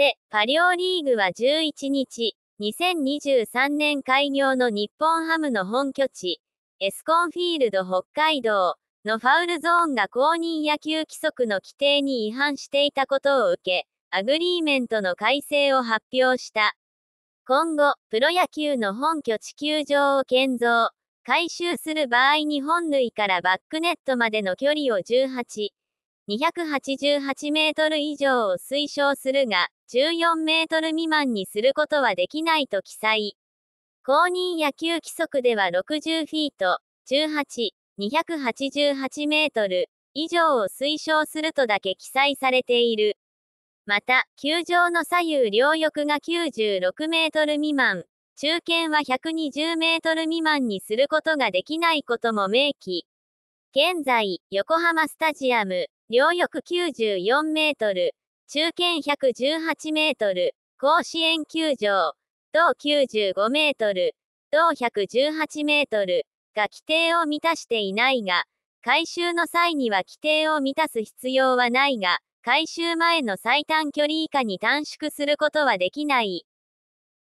セ、パリオリーグは11日、2023年開業の日本ハムの本拠地、エスコンフィールド北海道のファウルゾーンが公認野球規則の規定に違反していたことを受け、アグリーメントの改正を発表した。今後、プロ野球の本拠地球場を建造、改修する場合に本塁からバックネットまでの距離を18、288メートル以上を推奨するが、14メートル未満にすることはできないと記載。公認野球規則では60フィート、18、288メートル以上を推奨するとだけ記載されている。また、球場の左右両翼が96メートル未満、中堅は120メートル未満にすることができないことも明記。現在、横浜スタジアム、両翼94メートル、中堅118メートル、甲子園球場、同95メートル、同118メートルが規定を満たしていないが、回収の際には規定を満たす必要はないが、回収前の最短距離以下に短縮することはできない。